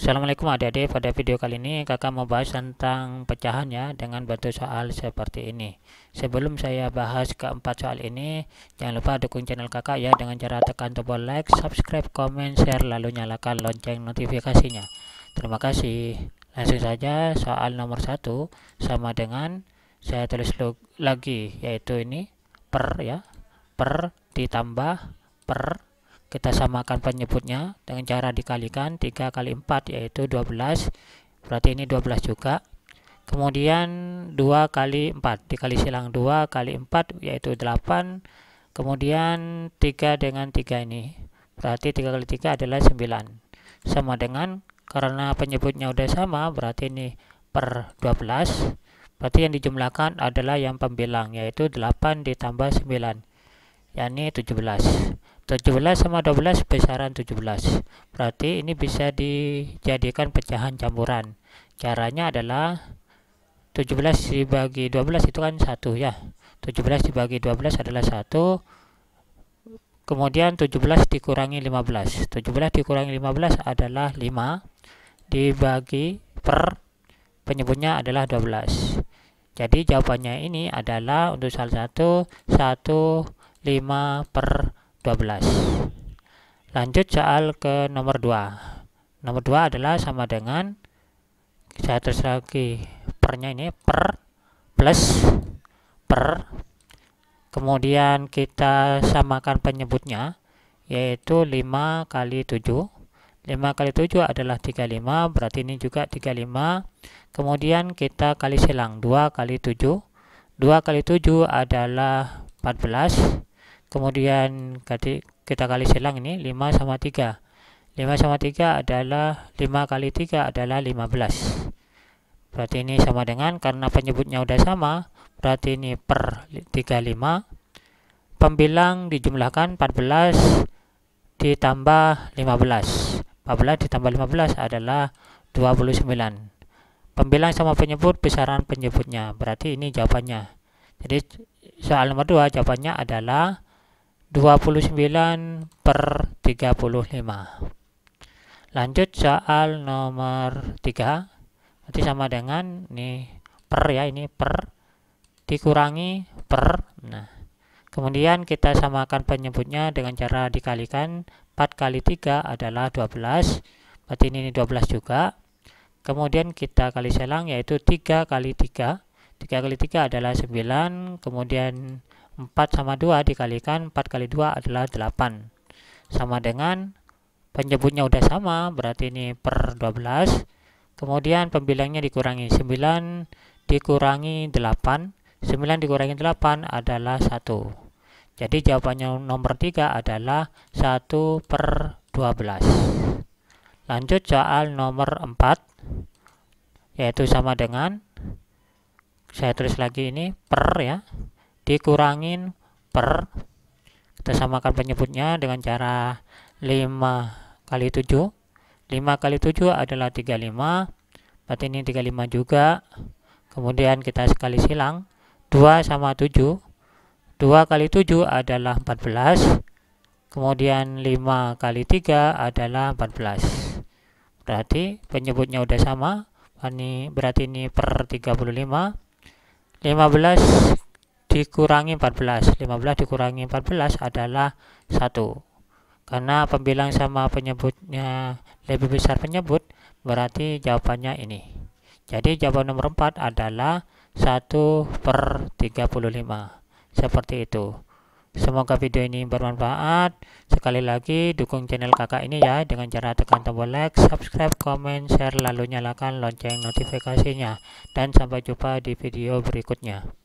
Assalamualaikum adik-adik pada video kali ini kakak mau bahas tentang pecahan ya dengan bantu soal seperti ini Sebelum saya bahas keempat soal ini jangan lupa dukung channel kakak ya dengan cara tekan tombol like, subscribe, comment, share lalu nyalakan lonceng notifikasinya Terima kasih Langsung saja soal nomor satu sama dengan saya tulis lagi yaitu ini per ya per ditambah per kita samakan penyebutnya dengan cara dikalikan 3 kali 4 yaitu 12 berarti ini 12 juga kemudian 2 kali 4 dikali silang 2 kali 4 yaitu 8 kemudian 3 dengan 3 ini berarti 3 kali 3 adalah 9 sama dengan karena penyebutnya udah sama berarti ini per 12 berarti yang dijumlahkan adalah yang pembilang yaitu 8 ditambah 9 yakni 17 17 sama 12 besaran 17 berarti ini bisa dijadikan pecahan campuran caranya adalah 17 dibagi 12 itu kan 1 ya 17 dibagi 12 adalah 1 kemudian 17 dikurangi 15 17 dikurangi 15 adalah 5 dibagi per penyebutnya adalah 12 jadi jawabannya ini adalah untuk salah satu 1 5 per 12. Lanjut soal ke nomor 2. Nomor 2 adalah sama dengan saya tulis lagi pernya ini per plus per kemudian kita samakan penyebutnya yaitu 5 kali 7 5 kali 7 adalah 35 berarti ini juga 35 kemudian kita kali silang 2 kali 7 2 kali 7 adalah 14 kemudian kita kali silang ini 5 sama 3 5 sama 3 adalah 5 kali 3 adalah 15 berarti ini sama dengan karena penyebutnya udah sama berarti ini per 35 pembilang dijumlahkan 14 ditambah 15 14 ditambah 15 adalah 29 pembilang sama penyebut besaran penyebutnya berarti ini jawabannya jadi soal nomor 2 jawabannya adalah 29 per 35 lanjut soal nomor 3 nanti sama dengan ini per ya ini per dikurangi per nah kemudian kita samakan penyebutnya dengan cara dikalikan 4 kali 3 adalah 12 berarti ini 12 juga kemudian kita kali selang yaitu 3 kali 3 3 kali 3 adalah 9 kemudian 4 sama 2 dikalikan 4 kali 2 adalah 8 sama dengan penyebutnya udah sama berarti ini per 12 kemudian pembilangnya dikurangi 9 dikurangi 8 9 dikurangi 8 adalah 1 jadi jawabannya nomor 3 adalah 1 per 12 lanjut soal nomor 4 yaitu sama dengan saya tulis lagi ini per ya dikurangin per kita samakan penyebutnya dengan cara 5 kali 7 5 kali 7 adalah 35 berarti ini 35 juga kemudian kita sekali silang 2 sama 7 2 kali 7 adalah 14 kemudian 5 kali 3 adalah 14 berarti penyebutnya udah sama ini berarti ini per 35 15 dikurangi 14. 15 dikurangi 14 adalah 1. Karena pembilang sama penyebutnya lebih besar penyebut, berarti jawabannya ini. Jadi jawaban nomor 4 adalah 1 per 35. Seperti itu. Semoga video ini bermanfaat. Sekali lagi, dukung channel kakak ini ya dengan cara tekan tombol like, subscribe, komen, share, lalu nyalakan lonceng notifikasinya. Dan sampai jumpa di video berikutnya.